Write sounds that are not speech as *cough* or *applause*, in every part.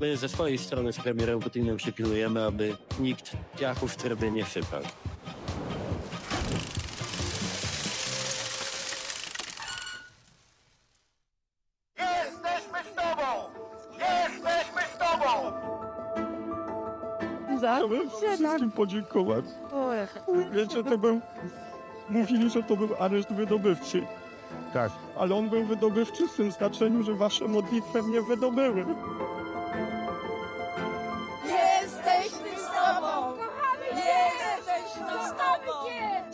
My ze swojej strony z premierem Putinem przypilujemy, aby nikt piachów w trybie nie sypał. Jesteśmy z tobą! Jesteśmy z tobą! Chciałbym wszystkim podziękować. Wiecie, to był... Mówili, że to był areszt wydobywczy. Tak. Ale on był wydobywczy w tym znaczeniu, że wasze modlitwy mnie wydobyły.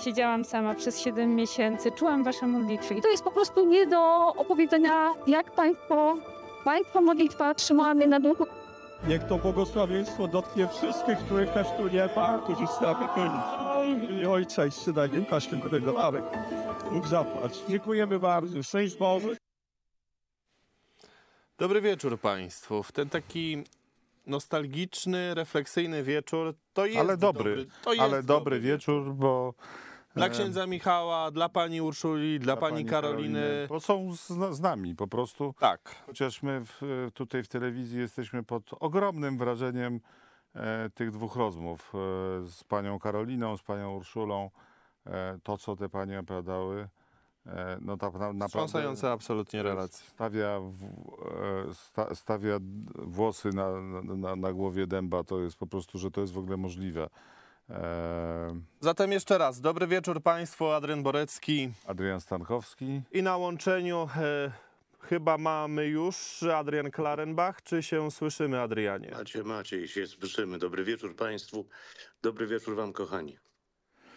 Siedziałam sama przez 7 miesięcy, czułam wasze modlitwy. I to jest po prostu nie do opowiedzenia, jak państwo, państwa modlitwa trzymała mnie na duchu. Niech to błogosławieństwo dotknie wszystkich, których też tu nie ma, którzy z nami byli. I Ojca i Syna i Ducha Świętego. Amen. Bóg zapłać. Dziękujemy bardzo. Szczęść Boże. Dobry wieczór Państwu. W ten taki nostalgiczny, refleksyjny wieczór to jest ale dobry, dobry to jest ale dobry, dobry wieczór, bo dla księdza Michała, dla pani Urszuli, dla, dla pani, pani, Karoliny. Bo są z, z, nami po prostu. Tak. Chociaż my w, e, tutaj w telewizji jesteśmy pod ogromnym wrażeniem e, tych dwóch rozmów e, z panią Karoliną, z panią Urszulą. E, to, co te panie opowiadały, e, no tak na, naprawdę... absolutnie e, relacje. Stawia, w, stawia włosy na, na, na głowie dęba. To jest po prostu, że to jest w ogóle możliwe. Ehm. Zatem jeszcze raz, dobry wieczór Państwu, Adrian Borecki. Adrian Stankowski. I na łączeniu e, chyba mamy już Adrian Klarenbach. Czy się słyszymy, Adrianie? Macie, macie i się słyszymy. Dobry wieczór Państwu, dobry wieczór Wam, kochani.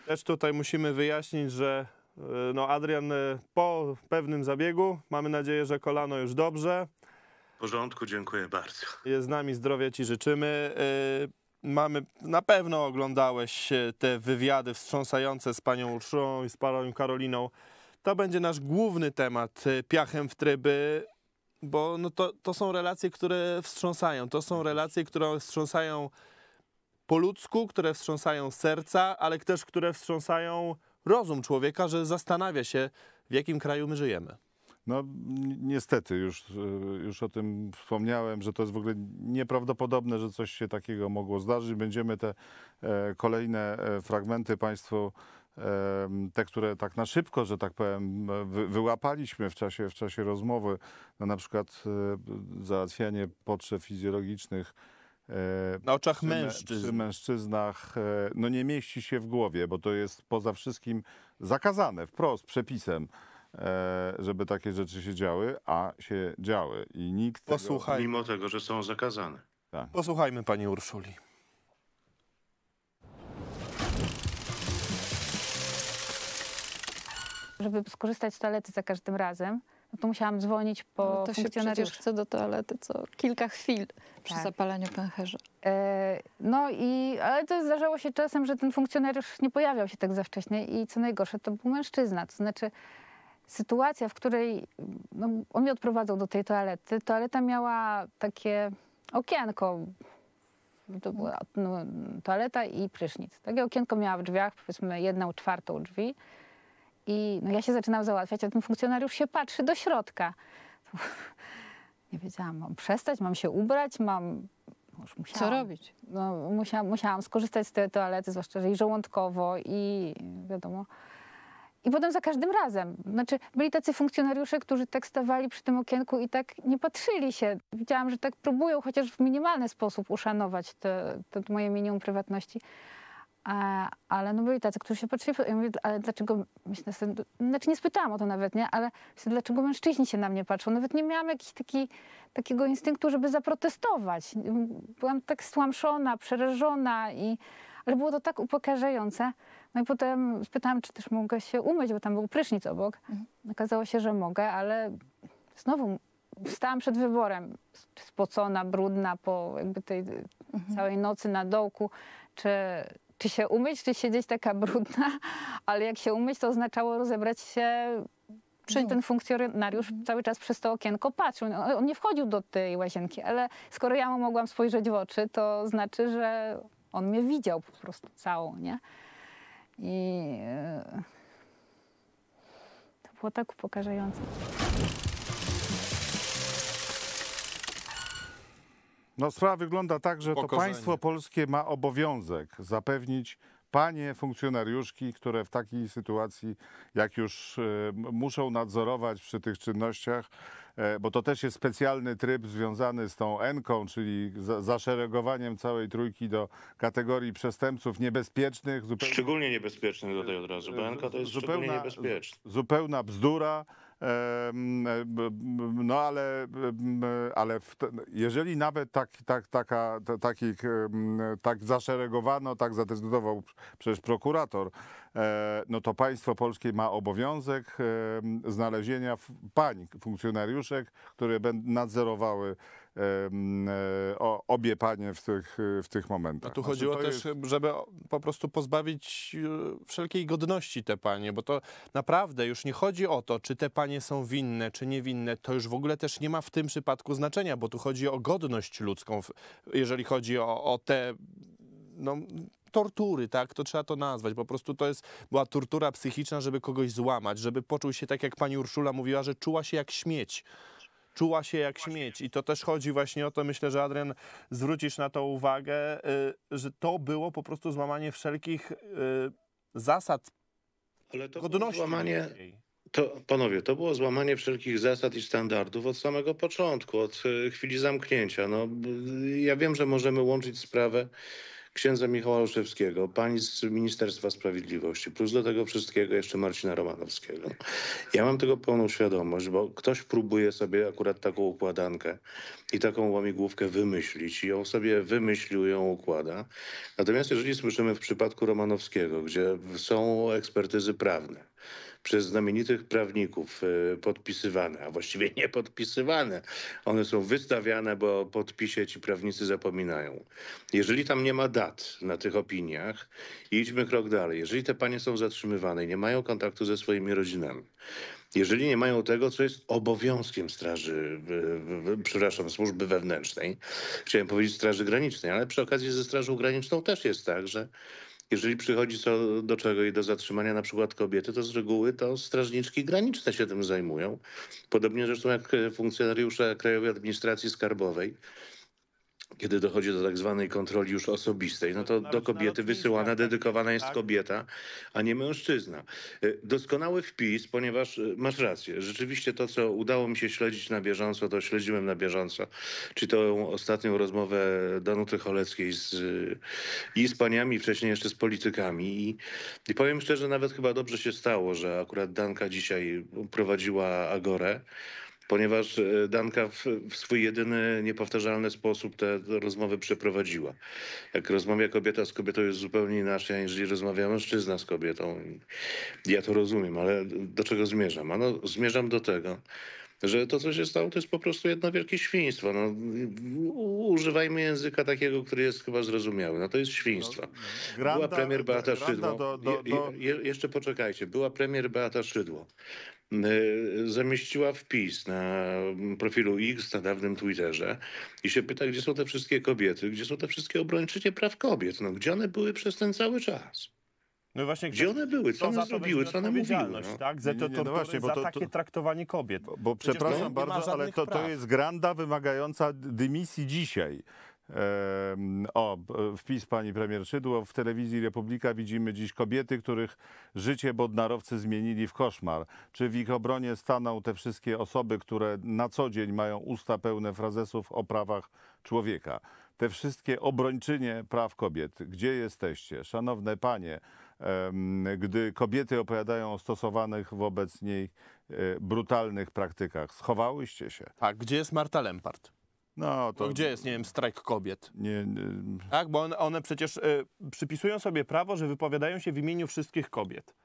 Też tutaj musimy wyjaśnić, że e, no Adrian e, po pewnym zabiegu, mamy nadzieję, że kolano już dobrze. W porządku, dziękuję bardzo. Jest z nami, zdrowia Ci życzymy. E, mamy, na pewno oglądałeś e, te wywiady wstrząsające z panią Urszulą i z panią Karoliną. To będzie nasz główny temat, e, piachem w tryby, bo no to, to są relacje, które wstrząsają. To są relacje, które wstrząsają po ludzku, które wstrząsają serca, ale też które wstrząsają rozum człowieka, że zastanawia się, w jakim kraju my żyjemy. No niestety, już, y, już o tym wspomniałem, że to jest w ogóle nieprawdopodobne, że coś się takiego mogło zdarzyć. Będziemy te e, kolejne e, fragmenty Państwu, te, które tak na szybko, że tak powiem, wyłapaliśmy w czasie, w czasie rozmowy, no, na przykład e, załatwianie potrzeb fizjologicznych, na oczach przy, mężczyzn. Przy mężczyznach no nie mieści się w głowie, bo to jest poza wszystkim zakazane wprost przepisem. E, żeby takie rzeczy się działy, a się działy. I nikt. Posłuchaj. Tego... Mimo tego, że są zakazane. Tak. Posłuchajmy pani Urszuli. Żeby skorzystać z toalety za każdym razem, no to musiałam dzwonić po no to funkcjonariuszy. To się chce do toalety co kilka chwil przy tak. zapalaniu pęcherza. E, no i, ale to zdarzało się czasem, że ten funkcjonariusz nie pojawiał się tak za wcześnie i co najgorsze, to był mężczyzna, to znaczy sytuacja, w której no, on mnie odprowadzał do tej toalety. Toaleta miała takie okienko. To była no, toaleta i prysznic. Takie okienko miała w drzwiach, powiedzmy jedną czwartą drzwi. I no, ja się zaczynam załatwiać, a ten funkcjonariusz się patrzy do środka. *laughs* nie wiedziałam, mam przestać, mam się ubrać, mam Musiałam, Co robić? No, musiałam, musiałam skorzystać z tej toalety, zwłaszcza, że i żołądkowo, i wiadomo. I potem za każdym razem. Znaczy, byli tacy funkcjonariusze, którzy tak stawali przy tym okienku i tak nie patrzyli się. Widziałam, że tak próbują chociaż w minimalny sposób uszanować to, moje minimum prywatności. A, e, ale no byli tacy, którzy się patrzyli, ja mówię, ale dlaczego, myślę sobie, znaczy nie spytałam o to nawet, nie, ale myślę, dlaczego mężczyźni się na mnie patrzą, nawet nie miałam jakiegoś taki, takiego instynktu, żeby zaprotestować, byłam tak stłamszona, przerażona i, ale było to tak upokarzające. No i potem spytałam, czy też mogę się umyć, bo tam był prysznic obok. Mhm. Okazało się, że mogę, ale znowu stałam przed wyborem. Spocona, brudna po jakby tej mhm. całej nocy na dołku, czy, czy się umyć, czy siedzieć taka brudna, *laughs* ale jak się umyć, to oznaczało rozebrać się Czyli ten funkcjonariusz mhm. cały czas przez to okienko patrzył. No, on nie wchodził do tej łazienki, ale skoro ja mu mogłam spojrzeć w oczy, to znaczy, że on mnie widział po prostu całą, nie? I yy, to było tak upokarzające. No sprawa wygląda tak, że to państwo polskie ma obowiązek zapewnić panie funkcjonariuszki, które w takiej sytuacji, jak już e, muszą nadzorować przy tych czynnościach, E, bo to też jest specjalny tryb związany z tą ENKą, czyli zaszeregowaniem całej trójki do kategorii przestępców niebezpiecznych. Zupełnie... Szczególnie niebezpiecznych tutaj od razu, bo n to jest zupełna, zupełnie niebezpieczne. Zupełna bzdura. E, no ale, e, ale jeżeli nawet tak, tak, taka, takich, tak zaszeregowano, tak zadecydował przecież prokurator, e, no to państwo polskie ma obowiązek znalezienia pań, funkcjonariuszek, które będą nadzorowały E, obie panie w tych, w tych momentach. A tu chodziło znaczy, też, jest... żeby po prostu pozbawić e, wszelkiej godności te panie, bo to naprawdę już nie chodzi o to, czy te panie są winne, czy niewinne. To już w ogóle też nie ma w tym przypadku znaczenia, bo tu chodzi o godność ludzką, jeżeli chodzi o, o te. No, tortury, tak? To trzeba to nazwać. Po prostu to jest, była tortura psychiczna, żeby kogoś złamać, żeby poczuł się tak, jak pani Urszula mówiła, że czuła się jak śmieć czuła się jak śmieć. I to też chodzi właśnie o to, myślę, że Adrian zwrócisz na to uwagę, y, że to było po prostu złamanie wszelkich y, zasad Ale to godności. Złamanie, to, panowie, to było złamanie wszelkich zasad i standardów od samego początku, od y, chwili zamknięcia. No, ja wiem, że możemy łączyć sprawę księdza Michała Olszewskiego, pani z Ministerstwa Sprawiedliwości, plus do tego wszystkiego jeszcze Marcina Romanowskiego. Ja mam tego pełną świadomość, bo ktoś próbuje sobie akurat taką układankę i taką łamigłówkę wymyślić i ją sobie wymyślił, ją układa. Natomiast jeżeli słyszymy w przypadku Romanowskiego, gdzie są ekspertyzy prawne, przez znamienitych prawników e, podpisywane, a właściwie *laughs* nie podpisywane. One są wystawiane, bo podpisie ci prawnicy zapominają. Jeżeli tam nie ma dat na tych opiniach, idźmy krok dalej. Jeżeli te panie są zatrzymywane i nie mają kontaktu ze swoimi rodzinami, jeżeli nie mają tego, co jest obowiązkiem straży, przepraszam, służby wewnętrznej, chciałem powiedzieć straży granicznej, ale przy okazji ze strażą graniczną też jest tak, że jeżeli przychodzi co do czego i do zatrzymania na przykład kobiety, to z reguły to strażniczki graniczne się tym zajmują. Podobnie zresztą jak funkcjonariusze Krajowej Administracji Skarbowej, kiedy dochodzi do tak zwanej kontroli już osobistej, no to do kobiety wysyłana, dedykowana jest tak? kobieta, a nie mężczyzna. E, doskonały wpis, ponieważ e, masz rację. Rzeczywiście to, co udało mi się śledzić na bieżąco, to śledziłem na bieżąco, czy tą ostatnią rozmowę Danuty Choleckiej z, i z paniami, wcześniej jeszcze z politykami. I, I powiem szczerze, nawet chyba dobrze się stało, że akurat Danka dzisiaj prowadziła Agorę ponieważ e, Danka w, w, swój jedyny, niepowtarzalny sposób te rozmowy przeprowadziła. Jak rozmawia kobieta z kobietą jest zupełnie inaczej, niż rozmawia mężczyzna z kobietą. Ja to rozumiem, ale do czego zmierzam? Ano, zmierzam do tego, że to, co się stało, to jest po prostu jedno wielkie świństwo. No, używajmy języka takiego, który jest chyba zrozumiały. No to jest świństwo. No, no. granda, Była premier Beata Szydło. Do, do, do... Je, je, jeszcze poczekajcie. Była premier Beata Szydło mm, e, zamieściła wpis na mm, profilu X na dawnym Twitterze i się pyta, gdzie są te wszystkie kobiety, gdzie są te wszystkie obrończynie praw kobiet, no gdzie one były przez ten cały czas? No właśnie, gdzie one były? Co one zrobiły? Co one mówiły? No? Tak? to, nie, nie, no właśnie, bo to, to, za takie traktowanie kobiet. Bo, bo przepraszam bardzo, ale to, to jest granda wymagająca dymisji dzisiaj. O, wpis pani premier Szydło. W telewizji Republika widzimy dziś kobiety, których życie bodnarowcy zmienili w koszmar. Czy w ich obronie staną te wszystkie osoby, które na co dzień mają usta pełne frazesów o prawach człowieka? Te wszystkie obrończynie praw kobiet. Gdzie jesteście? Szanowne panie, gdy kobiety opowiadają o stosowanych wobec niej e, brutalnych praktykach. Schowałyście się. Tak, gdzie jest Marta Lempart? No, to... Gdzie jest, nie wiem, strajk kobiet? Nie, nie... Tak, bo one, one przecież y, przypisują sobie prawo, że wypowiadają się w imieniu wszystkich kobiet.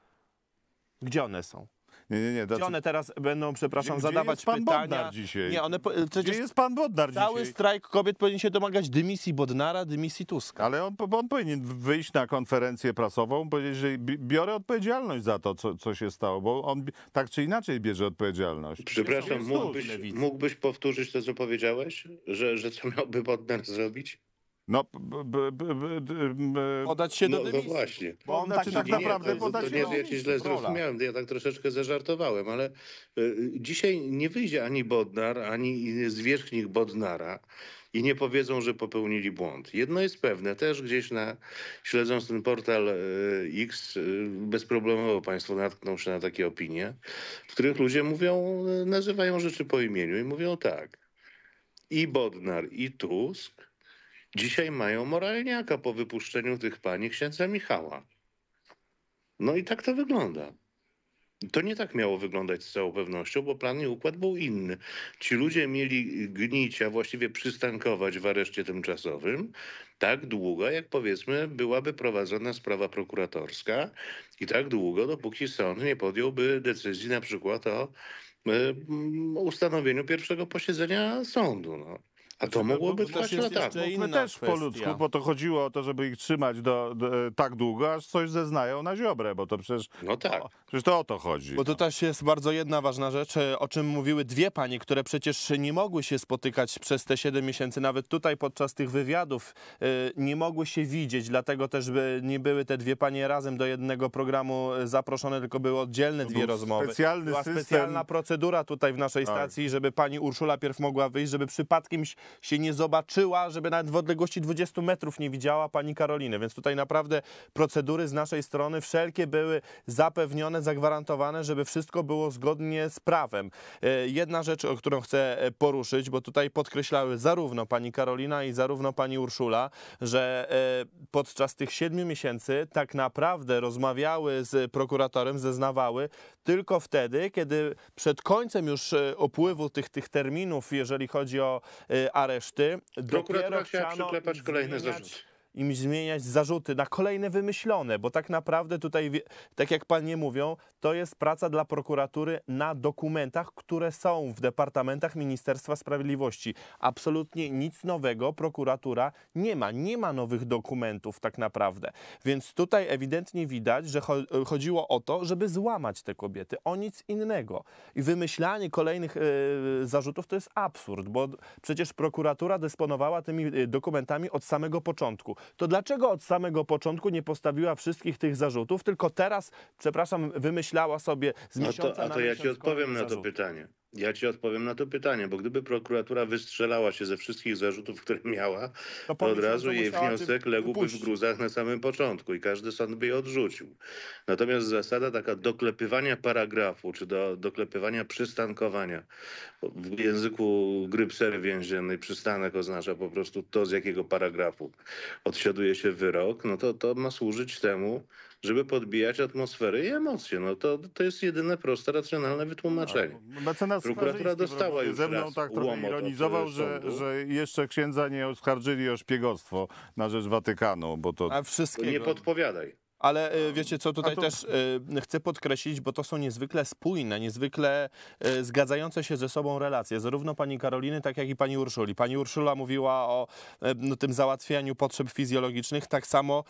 Gdzie one są? Nie, nie, nie. one teraz będą, przepraszam, Gdzie- gdzie zadawać jest pan pytania? Bodnar dzisiaj? Nie, one po, przecież Gdzie jest pan Bodnar cały dzisiaj? strajk kobiet powinien się domagać dymisji Bodnara, dymisji Tuska. Ale on, on powinien wyjść na konferencję prasową, powiedzieć, że biorę odpowiedzialność za to, co, co się stało, bo on tak czy inaczej bierze odpowiedzialność. Przepraszam, mógłbyś, mógłbyś powtórzyć to, co powiedziałeś? Że, że co miałby Bodnar zrobić? No, b, b, b, e, podać się do no, no dymisji. No właśnie. Bo on znaczy, tak, tak naprawdę nie, to, podać to, to nie, Ja cię źle zrozumiałem, ja tak troszeczkę zażartowałem, ale y, dzisiaj nie wyjdzie ani Bodnar, ani zwierzchnik Bodnara i nie powiedzą, że popełnili błąd. Jedno jest pewne, też gdzieś na, śledząc ten portal e, X, bezproblemowo Państwo natkną się na takie opinie, w których ludzie mówią, nazywają rzeczy po imieniu i mówią tak. I Bodnar, i Tusk Dzisiaj mają moralniaka po wypuszczeniu tych pani księdza Michała. No i tak to wygląda. To nie tak miało wyglądać z całą pewnością, bo plan i układ był inny. Ci ludzie mieli gnić, a właściwie przystankować w areszcie tymczasowym tak długo, jak powiedzmy byłaby prowadzona sprawa prokuratorska i tak długo, dopóki sąd nie podjąłby decyzji na przykład o e, ustanowieniu pierwszego posiedzenia sądu. No. A to mogłoby trwać latami. My też tak, po ludzku, bo to chodziło o to, żeby ich trzymać do, do, tak długo, aż coś zeznają na ziobrę, bo to przecież, no tak. o, przecież to o to chodzi. Bo to no. też jest bardzo jedna ważna rzecz, e, o czym mówiły dwie panie, które przecież nie mogły się spotykać przez te 7 miesięcy, nawet tutaj podczas tych wywiadów e, nie mogły się widzieć, dlatego też by nie były te dwie panie razem do jednego programu e, zaproszone, tylko były oddzielne dwie rozmowy. Specjalny Była system. specjalna procedura tutaj w naszej tak. stacji, tak. żeby pani Urszula pierw mogła wyjść, żeby przypadkiem się nie zobaczyła, żeby nawet w odległości 20 metrów nie widziała pani Karoliny. Więc tutaj naprawdę procedury z naszej strony wszelkie były zapewnione, zagwarantowane, żeby wszystko było zgodnie z prawem. E, jedna rzecz, o którą chcę e, poruszyć, bo tutaj podkreślały zarówno pani Karolina i zarówno pani Urszula, że e, podczas tych siedmiu miesięcy tak naprawdę rozmawiały z prokuratorem, zeznawały, tylko wtedy, kiedy przed końcem już e, opływu tych, tych terminów, jeżeli chodzi o e, areszty, dopiero chciano przyklepać kolejne zarzuty im zmieniać zarzuty na kolejne wymyślone, bo tak naprawdę tutaj, tak jak panie mówią, to jest praca dla prokuratury na dokumentach, które są w departamentach Ministerstwa Sprawiedliwości. Absolutnie nic nowego prokuratura nie ma. Nie ma nowych dokumentów tak naprawdę. Więc tutaj ewidentnie widać, że chodziło o to, żeby złamać te kobiety, o nic innego. I wymyślanie kolejnych yy, zarzutów to jest absurd, bo przecież prokuratura dysponowała tymi e, dokumentami od samego początku. To dlaczego od samego początku nie postawiła wszystkich tych zarzutów, tylko teraz, przepraszam, wymyśliła myślała sobie z miesiąca a to, a to na ja ci odpowiem na to pytanie. Ja ci odpowiem na to pytanie, bo gdyby prokuratura wystrzelała się ze wszystkich zarzutów, które miała, to, to od razu jej wniosek ległby w gruzach na samym początku i każdy sąd by je odrzucił. Natomiast zasada taka doklepywania paragrafu, czy do, doklepywania przystankowania, w języku grypsery więziennej przystanek oznacza po prostu to, z jakiego paragrafu odsiaduje się wyrok, no to to ma służyć temu, żeby podbijać atmosferę i emocje. No to, to jest jedyne proste, racjonalne wytłumaczenie. No, no mecenas Prokuratura dostała już ze mną raz tak trochę ironizował, e, że, że jeszcze księdza nie oskarżyli o szpiegostwo na rzecz Watykanu, bo to... A wszystkiego... Nie podpowiadaj ale e, wiecie co, tutaj to... też e, chcę podkreślić, bo to są niezwykle spójne, niezwykle e, zgadzające się ze sobą relacje, zarówno pani Karoliny, tak jak i pani Urszuli. Pani Urszula mówiła o no, tym załatwianiu potrzeb fizjologicznych, tak samo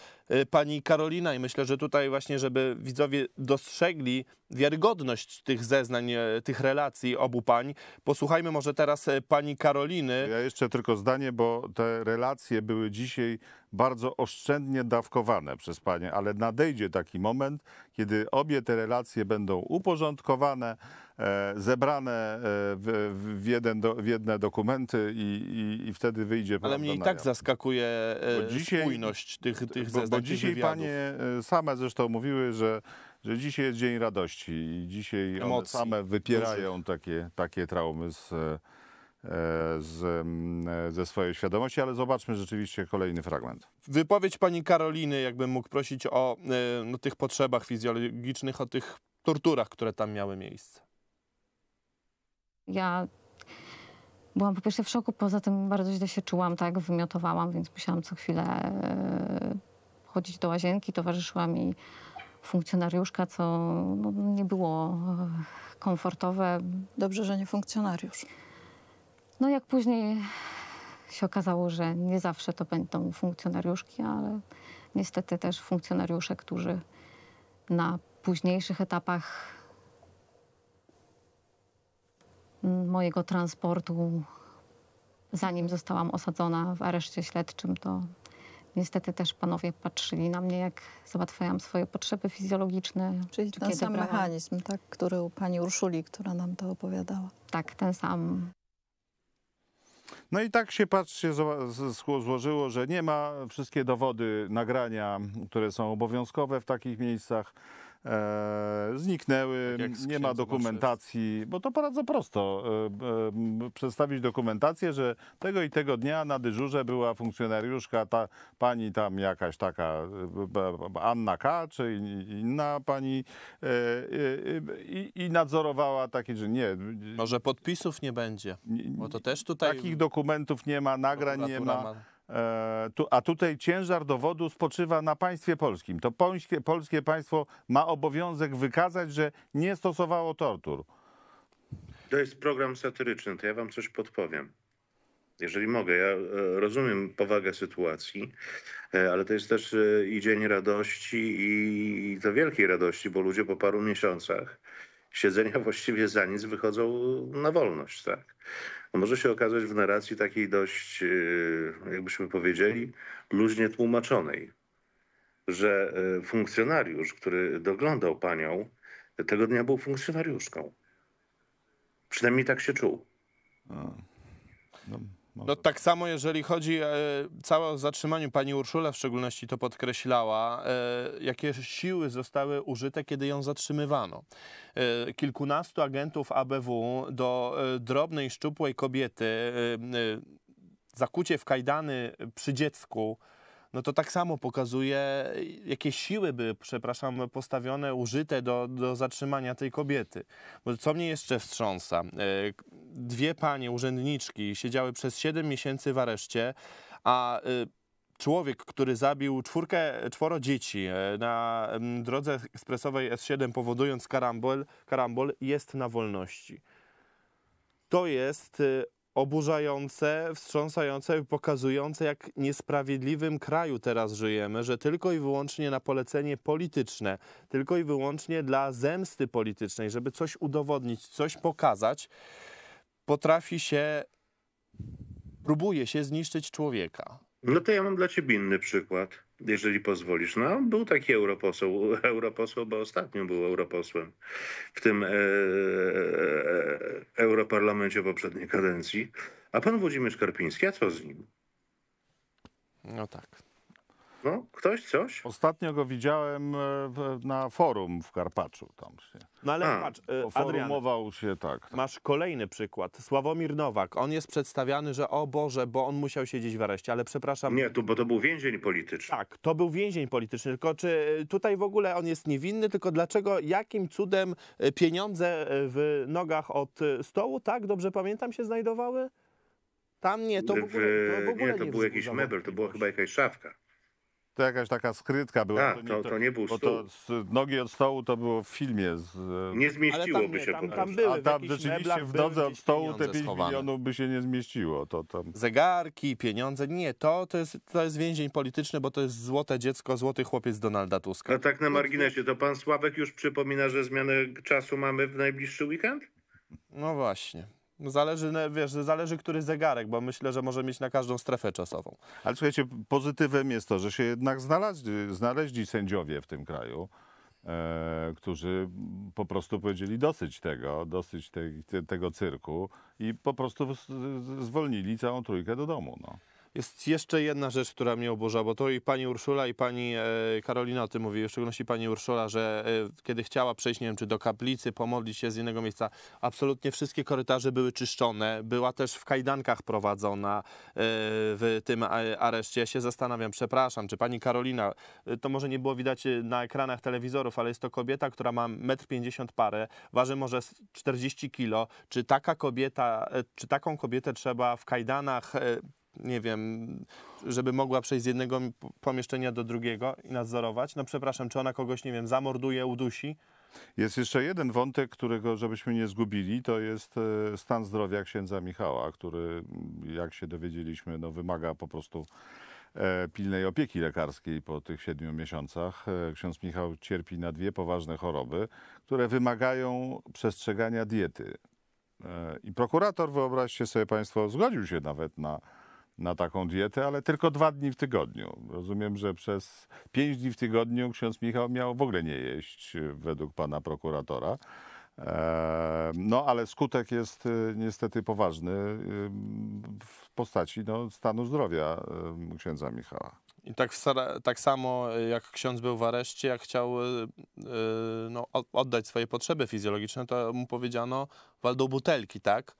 pani Karolina i myślę, że tutaj właśnie, żeby widzowie dostrzegli wiarygodność tych zeznań, e, tych relacji obu pań. Posłuchajmy może teraz e, pani Karoliny. Ja jeszcze tylko zdanie, bo te relacje były dzisiaj bardzo oszczędnie dawkowane przez panie, ale nadejdzie taki moment, kiedy obie te relacje będą uporządkowane, e, zebrane w, w, jeden do, w jedne dokumenty i, i, i, wtedy wyjdzie Ale mnie i tak zaskakuje dzisiaj, spójność tych, tych zeznań. Bo, bo dzisiaj wywiadów. panie same zresztą mówiły, że że dzisiaj jest dzień radości i dzisiaj Emocji. one same wypierają takie, takie traumy z, e, e, z, e, ze swojej świadomości, ale zobaczmy rzeczywiście kolejny fragment. Wypowiedź pani Karoliny, jakbym mógł prosić o no, tych potrzebach fizjologicznych, o tych torturach, które tam miały miejsce. Ja byłam po pierwsze w szoku, poza tym bardzo źle się czułam, tak, wymiotowałam, więc musiałam co chwilę chodzić do łazienki, towarzyszyła mi funkcjonariuszka, co no, nie było e, komfortowe. Dobrze, że nie funkcjonariusz. No jak później się okazało, że nie zawsze to będą funkcjonariuszki, ale niestety też funkcjonariusze, którzy na późniejszych etapach mojego transportu, zanim zostałam osadzona w areszcie śledczym, to Niestety też panowie patrzyli na mnie, jak załatwiałam swoje potrzeby fizjologiczne. Czyli ten sam brałam... mechanizm, tak, który u pani Urszuli, która nam to opowiadała. Tak, ten sam. No i tak się patrzcie, złożyło, że nie ma wszystkie dowody nagrania, które są obowiązkowe w takich miejscach e, zniknęły, tak nie ma dokumentacji, bo to bardzo prosto. E, e, przedstawić dokumentację, że tego i tego dnia na dyżurze była funkcjonariuszka, ta pani tam jakaś taka, e, Anna K. czy inna pani e, e, i, i nadzorowała taki, że nie. Może podpisów nie będzie, bo to też tutaj... Takich dokumentów nie ma, nagrań nie ma. ma E, a tutaj ciężar dowodu spoczywa na państwie polskim. To polskie, polskie państwo ma obowiązek wykazać, że nie stosowało tortur. To jest program satyryczny, to ja wam coś podpowiem. Jeżeli mogę, ja e, rozumiem powagę sytuacji, e, ale to jest też i dzień radości, i, i to wielkiej radości, bo ludzie po paru miesiącach siedzenia *laughs* właściwie za nic wychodzą na wolność. Tak? No może się okazać w narracji takiej dość, y, jakbyśmy powiedzieli, luźnie tłumaczonej, że y, funkcjonariusz, który doglądał panią, tego dnia był funkcjonariuszką. Przynajmniej tak się czuł. A, no. Może. No tak samo, jeżeli chodzi e, całe o zatrzymaniu pani Urszula w szczególności to podkreślała, e, jakie siły zostały użyte, kiedy ją zatrzymywano. E, kilkunastu agentów ABW do drobnej, szczupłej kobiety, zakucie w kajdany przy dziecku, no to tak samo pokazuje, jakie siły były, przepraszam, postawione, użyte do, do zatrzymania tej kobiety. Bo co mnie jeszcze wstrząsa? E, dwie panie urzędniczki siedziały przez 7 miesięcy w areszcie, a e, człowiek, który zabił czwórkę, czworo dzieci e, na drodze ekspresowej S7 powodując karambol, karambol jest na wolności. To jest oburzające, wstrząsające i pokazujące, jak niesprawiedliwym kraju teraz żyjemy, że tylko i wyłącznie na polecenie polityczne, tylko i wyłącznie dla zemsty politycznej, żeby coś udowodnić, coś pokazać, potrafi się, próbuje się zniszczyć człowieka. No to ja mam dla ciebie inny przykład jeżeli pozwolisz. No, był taki europoseł, *laughs* europoseł, bo ostatnio był europosłem w tym e, e, e europarlamencie poprzedniej kadencji. A pan Włodzimierz Karpiński, a co z nim? No tak. No, ktoś, coś. Ostatnio go widziałem e, na forum w Karpaczu. Tam się. No ale A. patrz, e, Forumował się tak, tak, Masz kolejny przykład. Sławomir Nowak. On jest przedstawiany, że o Boże, bo on musiał siedzieć w areszcie, ale przepraszam. Nie, tu, bo to był więzień polityczny. Tak, to był więzień polityczny. Tylko czy tutaj w ogóle on jest niewinny, tylko dlaczego, jakim cudem e, pieniądze w nogach od stołu, tak, dobrze pamiętam, się znajdowały? Tam nie, to w ogóle, to w ogóle nie, to nie był jakiś mebel, to była chyba jakaś szafka to jakaś taka skrytka była. A, tak, to, nie, to, to nie był bo stół. to z Nogi od stołu to było w filmie. Z, e, nie zmieściłoby się. tam, tam były, A tam rzeczywiście w nodze od stołu te 5 schowane. milionów by się nie zmieściło. To, tam. Zegarki, pieniądze, nie, to, to, jest, to jest więzień polityczny, bo to jest złote dziecko, złoty chłopiec Donalda Tuska. A no tak na marginesie, to pan Sławek już przypomina, że zmianę czasu mamy w najbliższy weekend? No właśnie. Zależy, wiesz, zależy który zegarek, bo myślę, że może mieć na każdą strefę czasową. Ale słuchajcie, pozytywem jest to, że się jednak znaleźli, znaleźli sędziowie w tym kraju, e, którzy po prostu powiedzieli dosyć tego, dosyć te, te, tego cyrku i po prostu zwolnili całą trójkę do domu. No. Jest jeszcze jedna rzecz, która mnie oburza, bo to i pani Urszula i pani e, Karolina o tym mówiły, w szczególności pani Urszula, że e, kiedy chciała przejść, nie wiem, czy do kaplicy, pomodlić się z innego miejsca, absolutnie wszystkie korytarze były czyszczone, była też w kajdankach prowadzona e, w tym areszcie. Ja się zastanawiam, przepraszam, czy pani Karolina, to może nie było widać na ekranach telewizorów, ale jest to kobieta, która ma 1,50 m parę, waży może 40 kilo. Czy taka kobieta, czy taką kobietę trzeba w kajdanach nie wiem, żeby mogła przejść z jednego pomieszczenia do drugiego i nadzorować. No przepraszam, czy ona kogoś, nie wiem, zamorduje, udusi? Jest jeszcze jeden wątek, którego żebyśmy nie zgubili, to jest e, stan zdrowia księdza Michała, który, jak się dowiedzieliśmy, no, wymaga po prostu e, pilnej opieki lekarskiej po tych siedmiu miesiącach. E, ksiądz Michał cierpi na dwie poważne choroby, które wymagają przestrzegania diety. I prokurator, wyobraźcie sobie Państwo, zgodził się nawet na na taką dietę, ale tylko dwa dni w tygodniu. Rozumiem, że przez pięć dni w tygodniu ksiądz Michał miał w ogóle nie jeść, y, według pana prokuratora. E, no, ale skutek jest y, niestety poważny y, w postaci no, stanu zdrowia księdza Michała. I tak, tak, samo jak ksiądz był w areszcie, jak chciał yy, no, oddać swoje potrzeby fizjologiczne, to mu powiedziano wal do butelki, tak?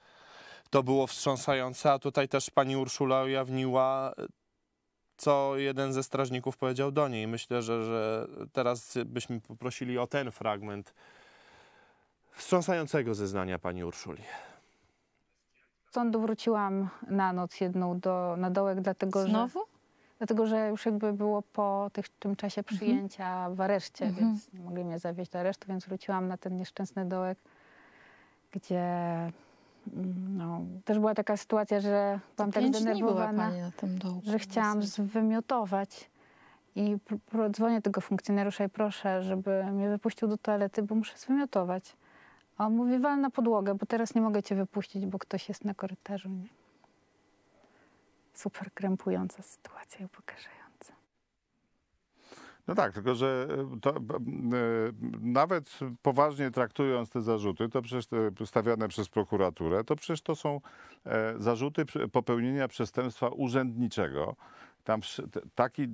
to było wstrząsające, a tutaj też pani Urszula ujawniła, e, co jeden ze strażników powiedział do niej. Myślę, że, że teraz byśmy poprosili o ten fragment wstrząsającego zeznania pani Urszuli sądu wróciłam na noc jedną do, na dołek, dlatego Znowu? że... Dlatego, że już jakby było po tych, tym czasie mhm. przyjęcia w areszcie, mhm. więc nie mogli mnie zawieźć do aresztu, więc wróciłam na ten nieszczęsny dołek, gdzie no, też była taka sytuacja, że byłam tak zdenerwowana, że chciałam zwymiotować. I dzwonię tego funkcjonariusza i proszę, żeby mnie wypuścił do toalety, bo muszę zwymiotować. A on mówi, wal na podłogę, bo teraz nie mogę cię wypuścić, bo ktoś jest na korytarzu. Nie? Super krępująca sytuacja, ja pokażę. No tak, tylko że e, to, e, nawet poważnie traktując te zarzuty, to przecież te stawiane przez prokuraturę, to przecież to są e, zarzuty popełnienia przestępstwa urzędniczego. Tam taki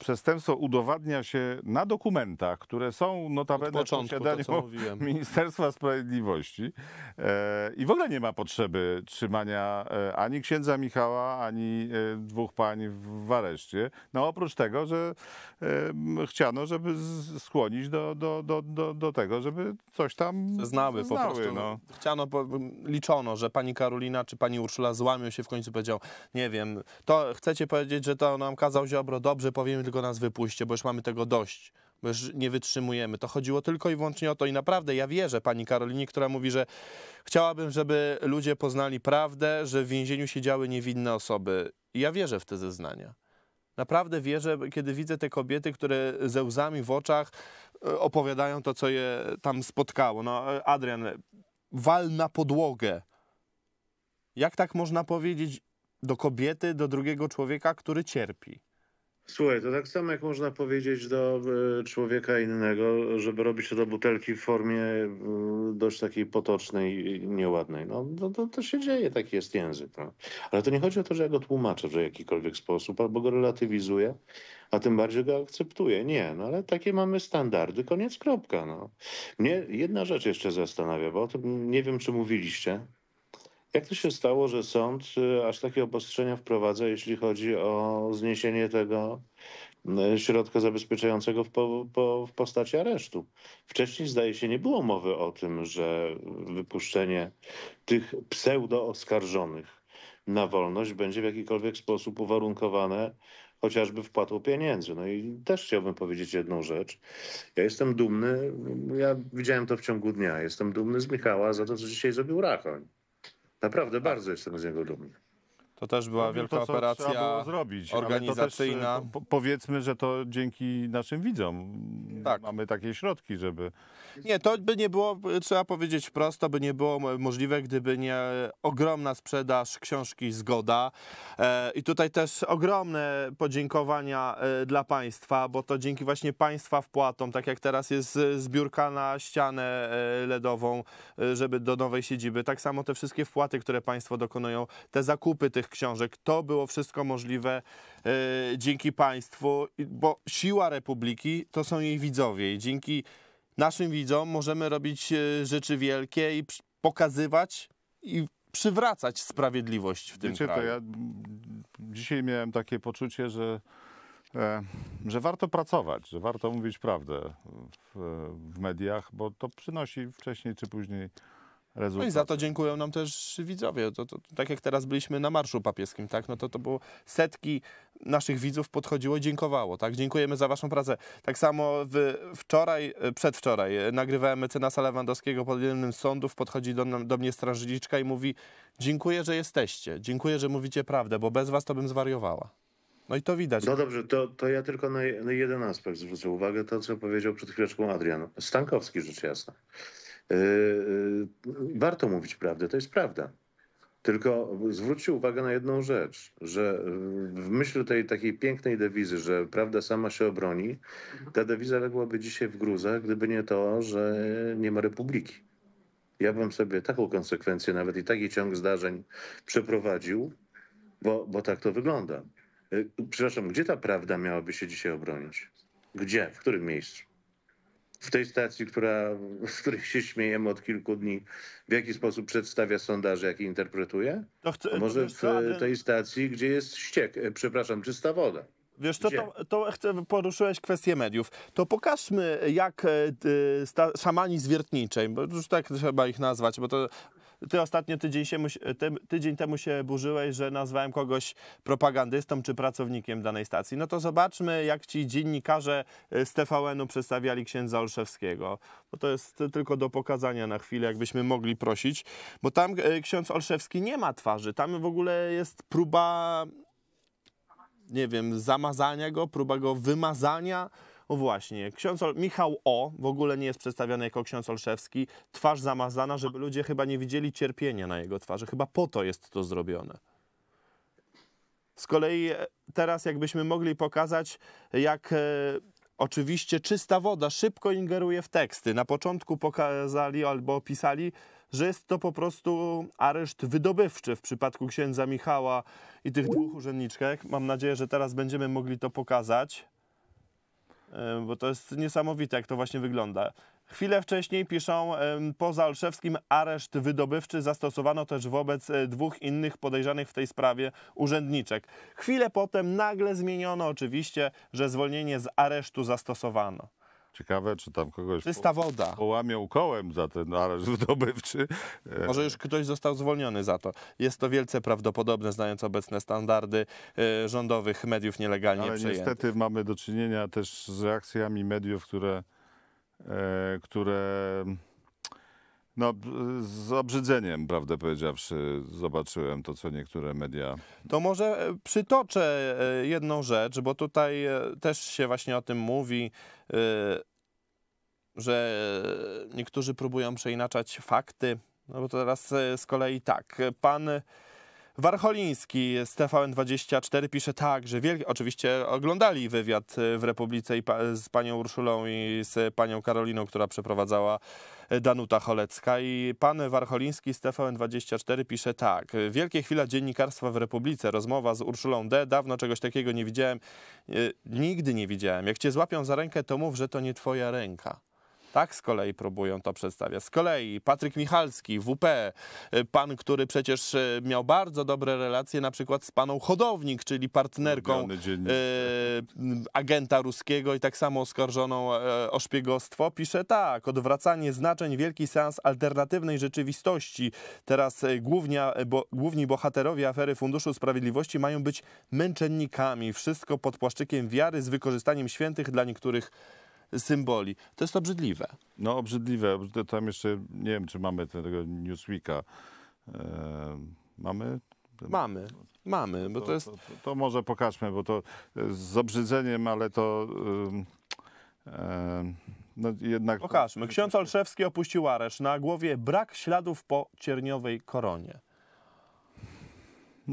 przestępstwo udowadnia się na dokumentach, które są notabene początku, w posiadaniu *laughs* Ministerstwa Sprawiedliwości e, i w ogóle nie ma potrzeby trzymania e, ani księdza Michała, ani e, dwóch pań w areszcie. No oprócz tego, że chciano, żeby skłonić do, do, do, do, do tego, żeby coś tam znały, po prostu. No. Chciano, liczono, że pani Karolina czy pani Urszula złamią się w końcu powiedział, nie wiem, to chcecie powiedzieć, że to nam kazał Ziobro, dobrze, powiem tylko nas wypuśćcie, bo już mamy tego dość, bo już nie wytrzymujemy. To chodziło tylko i wyłącznie o to i naprawdę ja wierzę pani Karolinie, która mówi, że chciałabym, żeby ludzie poznali prawdę, że w więzieniu siedziały niewinne osoby. Ja wierzę w te zeznania. Naprawdę wierzę, kiedy widzę te kobiety, które ze łzami w oczach e, opowiadają to, co je tam spotkało. No, e, Adrian, wal na podłogę. Jak tak można powiedzieć do kobiety, do drugiego człowieka, który cierpi? Słuchaj, to tak samo jak można powiedzieć do e, człowieka innego, żeby robić to do butelki w formie e, dość takiej potocznej i nieładnej. No to, to, to się dzieje, taki jest język. No. Ale to nie chodzi o to, że ja go tłumaczę w jakikolwiek sposób, albo go relatywizuję, a tym bardziej go akceptuję. Nie, no ale takie mamy standardy, koniec kropka. No. Mnie jedna rzecz jeszcze zastanawia, bo o tym nie wiem, czy mówiliście. Jak to się stało, że sąd y, aż takie obostrzenia wprowadza, jeśli chodzi o zniesienie tego y, środka zabezpieczającego w, po, po, w postaci aresztu? Wcześniej zdaje się nie było mowy o tym, że wypuszczenie tych pseudo-oskarżonych na wolność będzie w jakikolwiek sposób uwarunkowane chociażby wpłatą pieniędzy. No i też chciałbym powiedzieć jedną rzecz. Ja jestem dumny, ja widziałem to w ciągu dnia, jestem dumny z Michała za to, co dzisiaj zrobił Rachoń. Naprawdę tak. bardzo jestem z niego dumny. To też była wielka to, operacja zrobić, organizacyjna. Też, e, powiedzmy, że to dzięki naszym widzom tak. mamy takie środki, żeby... Nie, to by nie było, trzeba powiedzieć prosto, by nie było możliwe, gdyby nie ogromna sprzedaż książki Zgoda. E, I tutaj też ogromne podziękowania e, dla Państwa, bo to dzięki właśnie Państwa wpłatom, tak jak teraz jest zbiórka na ścianę LEDową, żeby do nowej siedziby, tak samo te wszystkie wpłaty, które Państwo dokonują, te zakupy tych książek. To było wszystko możliwe e, dzięki Państwu, bo siła Republiki to są jej widzowie i dzięki naszym widzom możemy robić e, rzeczy wielkie i pokazywać i przywracać sprawiedliwość w tym Wiecie, kraju. To ja dzisiaj miałem takie poczucie, że, e, że warto pracować, że warto mówić prawdę w, w mediach, bo to przynosi wcześniej czy później rezultat. No i za to dziękują nam też widzowie. To, to, to, tak jak teraz byliśmy na Marszu Papieskim, tak? No to, to było setki naszych widzów podchodziło i dziękowało, tak? Dziękujemy za waszą pracę. Tak samo w, wczoraj, e, przedwczoraj e, nagrywałem mecenasa Lewandowskiego pod jednym z sądów, podchodzi do, do mnie strażniczka i mówi dziękuję, że jesteście, dziękuję, że mówicie prawdę, bo bez was to bym zwariowała. No i to widać. No dobrze, to, to ja tylko na, jeden aspekt zwrócę uwagę, to co powiedział przed chwileczką Adrian. Stankowski rzecz jasna. E, e, warto mówić prawdę, to jest prawda. Tylko zwróćcie uwagę na jedną rzecz, że w myśl tej takiej pięknej dewizy, że prawda sama się obroni, ta dewiza ległaby dzisiaj w gruzach, gdyby nie to, że nie ma republiki. Ja bym sobie taką konsekwencję, nawet i taki ciąg zdarzeń przeprowadził, bo, bo tak to wygląda. E, przepraszam, gdzie ta prawda miałaby się dzisiaj obronić? Gdzie? W którym miejscu? w tej stacji, która, z których się śmiejemy od kilku dni, w jaki sposób przedstawia sondaże, jakie interpretuje? To chcę, może w tej stacji, gdzie jest ściek, e, przepraszam, czysta woda. Wiesz co, to, to chcę, poruszyłeś kwestię mediów. To pokażmy, jak y, sta, szamani zwiertniczej, bo już tak trzeba ich nazwać, bo to ty ostatnio tydzień, się, e, tydzień temu się burzyłeś, że nazwałem kogoś propagandystą czy pracownikiem danej stacji. No to zobaczmy, jak ci dziennikarze e, z TVN-u przedstawiali księdza Olszewskiego. Bo to jest tylko do pokazania na chwilę, jakbyśmy mogli prosić. Bo tam e, ksiądz Olszewski nie ma twarzy. Tam w ogóle jest próba, nie wiem, zamazania go, próba go wymazania. O właśnie, ksiądz Ol Michał O w ogóle nie jest przedstawiony jako ksiądz Olszewski. Twarz zamazana, żeby ludzie chyba nie widzieli cierpienia na jego twarzy. Chyba po to jest to zrobione. Z kolei e, teraz jakbyśmy mogli pokazać, jak e, Oczywiście czysta woda szybko ingeruje w teksty. Na początku pokazali albo opisali, że jest to po prostu areszt wydobywczy w przypadku księdza Michała i tych dwóch urzędniczek. Mam nadzieję, że teraz będziemy mogli to pokazać bo to jest niesamowite, jak to właśnie wygląda. Chwilę wcześniej piszą, poza Olszewskim areszt wydobywczy zastosowano też wobec e, dwóch innych podejrzanych w tej sprawie urzędniczek. Chwilę potem nagle zmieniono oczywiście, że zwolnienie z aresztu zastosowano. Ciekawe, czy tam kogoś Czysta woda. połamią kołem za ten areszt wydobywczy. E, Może już ktoś został zwolniony za to. Jest to wielce prawdopodobne, znając obecne standardy e, rządowych mediów nielegalnie Ale przejętych. niestety mamy do czynienia też z reakcjami mediów, które, e, które no, z obrzydzeniem, prawdę powiedziawszy, zobaczyłem to, co niektóre media. To może e, przytoczę e, jedną rzecz, bo tutaj e, też się właśnie o tym mówi, że niektórzy próbują przeinaczać fakty. No bo teraz z kolei tak, pan Warcholiński z TVN24 pisze tak, że wielki, oczywiście oglądali wywiad e, w Republice i pa, z panią Urszulą i z panią Karoliną, która przeprowadzała e, Danuta Cholecka i pan Warcholiński z TVN24 pisze tak. Wielkie chwila dziennikarstwa w Republice, rozmowa z Urszulą D. Dawno czegoś takiego nie widziałem, e, nigdy nie widziałem. Jak cię złapią za rękę, to mów, że to nie twoja ręka. Tak z kolei próbują to przedstawiać. Z kolei Patryk Michalski, WP, pan, który przecież e, miał bardzo dobre relacje na przykład z paną Hodownik, czyli partnerką e, agenta ruskiego i tak samo oskarżoną e, o szpiegostwo, pisze tak, odwracanie znaczeń, wielki sens alternatywnej rzeczywistości. Teraz głównia, bo, główni bohaterowie afery Funduszu Sprawiedliwości mają być męczennikami. Wszystko pod płaszczykiem wiary z wykorzystaniem świętych dla niektórych symboli. To jest obrzydliwe. No obrzydliwe. Tam jeszcze, nie wiem, czy mamy tego Newsweeka. Ehm, mamy? Mamy. Mamy, bo to, to jest... To, to, to, może pokażmy, bo to e, z obrzydzeniem, ale to... no jednak... Pokażmy. Ksiądz Olszewski opuścił areszt. Na głowie brak śladów po cierniowej koronie.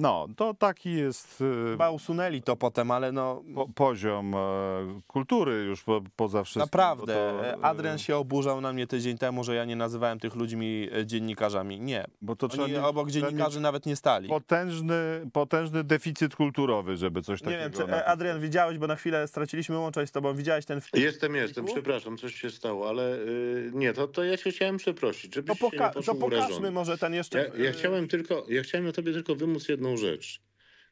No, to taki jest. Y, Chyba usunęli to potem, ale no. Po, poziom e, kultury już po, poza wszystkim. Naprawdę. To, e, e, Adrian się oburzał na mnie tydzień temu, że ja nie nazywałem tych ludźmi e, dziennikarzami. Nie. Bo to Oni trzeba obok dziennikarzy nawet nie stali. Potężny, potężny deficyt kulturowy, żeby coś takiego. Nie wiem, czy napisać. Adrian widziałeś, bo na chwilę straciliśmy łączność z tobą. Widziałeś ten film. Jestem, jestem, przepraszam, coś się stało, ale y, nie, to, to ja się chciałem przeprosić. Żebyś to, poka- to pokażmy urażony. może ten jeszcze. Ja, ja y, chciałem tylko, ja chciałem na tobie tylko wymóc jedno jedną rzecz.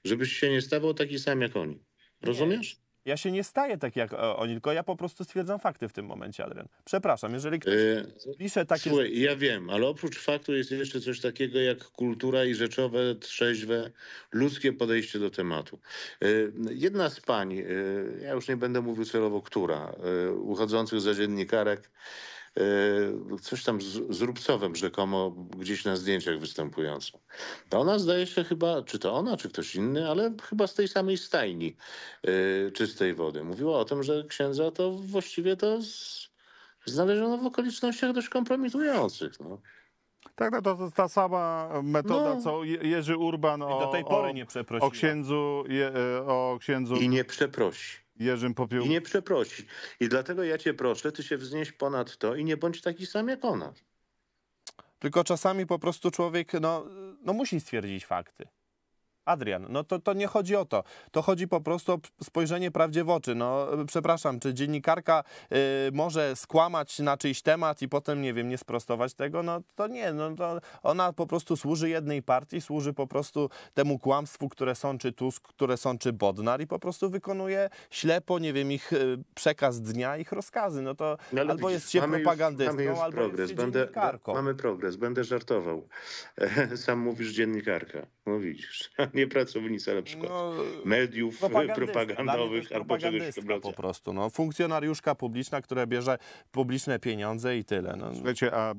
Żebyś się nie stawał taki sam jak oni. Rozumiesz? Nie. Ja się nie staję tak jak e, oni, tylko ja po prostu stwierdzam fakty w tym momencie, Adrian. Przepraszam, jeżeli ktoś e, pisze takie... Słuchaj, ja wiem, ale oprócz faktu jest jeszcze coś takiego jak kultura i rzeczowe, trzeźwe, ludzkie podejście do tematu. E, jedna z pań, ja już nie będę mówił celowo która, uchodzących za dziennikarek, Y, coś tam z, z Rubcowem rzekomo gdzieś na zdjęciach występującą. To ona zdaje się chyba, czy to ona, czy ktoś inny, ale chyba z tej samej stajni y, czystej wody. Mówiła o tym, że księdza to właściwie to z, znaleziono w okolicznościach dość kompromitujących. No. Tak, no to, to ta sama metoda, no. co Jerzy Urban o, do tej pory o, nie o księdzu. Je, e, o księdzu... I nie przeprosi. Jerzym Popiół. I nie przeprosi. I dlatego ja cię proszę, ty się wznieś ponad to i nie bądź taki sam jak ona. Tylko czasami po prostu człowiek no, no musi stwierdzić fakty. Adrian, no to, to nie chodzi o to. To chodzi po prostu o spojrzenie prawdzie w oczy. No, e, przepraszam, czy dziennikarka y, może skłamać na czyjś temat i potem, nie wiem, nie sprostować tego? No to nie, no to ona po prostu służy jednej partii, służy po prostu temu kłamstwu, które sączy Tusk, które sączy Bodnar i po prostu wykonuje ślepo, nie wiem, ich e, przekaz dnia, ich rozkazy. No to no, albo widzisz, jest się propagandystką, już, już albo progres. jest się Będę, dziennikarką. Mamy progres, będę żartował. *laughs* Sam mówisz dziennikarka, no widzisz. *laughs* nie pracownica na przykład no, mediów propagandowych albo czegoś po prostu. No, funkcjonariuszka publiczna, która bierze publiczne pieniądze i tyle. No. Słuchajcie, a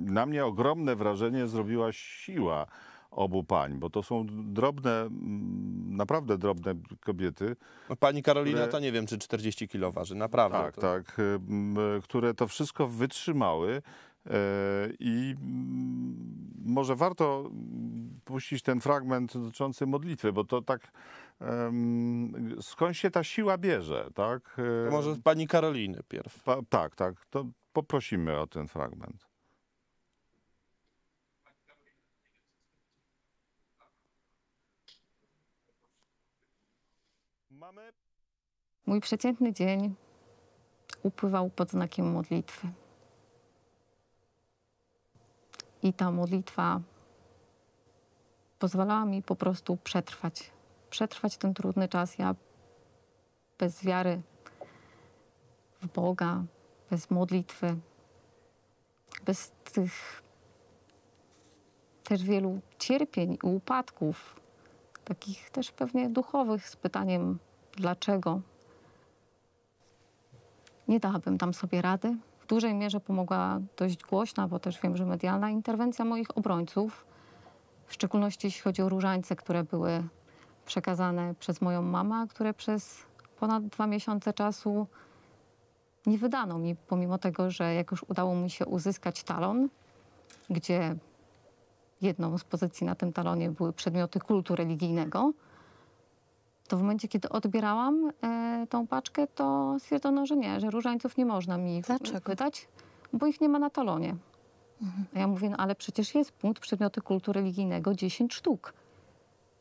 na mnie ogromne wrażenie zrobiła siła obu pań, bo to są drobne, mm, naprawdę drobne kobiety. No, pani Karolina które, to nie wiem, czy 40 kilo waży, naprawdę. Tak, to... tak, które to wszystko wytrzymały E, I mm, może warto mm, puścić ten fragment dotyczący modlitwy, bo to tak skąd się ta siła bierze, tak? E, to może pani Karoliny pierw. Pa, tak, tak, to poprosimy o ten fragment. Mój przeciętny dzień upływał pod znakiem modlitwy. I ta modlitwa pozwalała mi po prostu przetrwać. Przetrwać ten trudny czas. Ja bez wiary w Boga, bez modlitwy, bez tych też wielu cierpień i upadków, takich też pewnie duchowych, z pytaniem dlaczego. Nie dałabym tam sobie rady w dużej mierze pomogła dość głośna, bo też wiem, że medialna interwencja moich obrońców, w szczególności jeśli chodzi o różańce, które były przekazane przez moją mamę, które przez ponad dwa miesiące czasu nie wydano mi, pomimo tego, że jak już udało mi się uzyskać talon, gdzie jedną z pozycji na tym talonie były przedmioty kultu religijnego, to w momencie, kiedy odbierałam e, tą paczkę, to stwierdzono, że nie, że różańców nie można mi Dlaczego? wydać, bo ich nie ma na talonie. Mhm. A ja mówię, no ale przecież jest punkt przedmioty kultu religijnego 10 sztuk.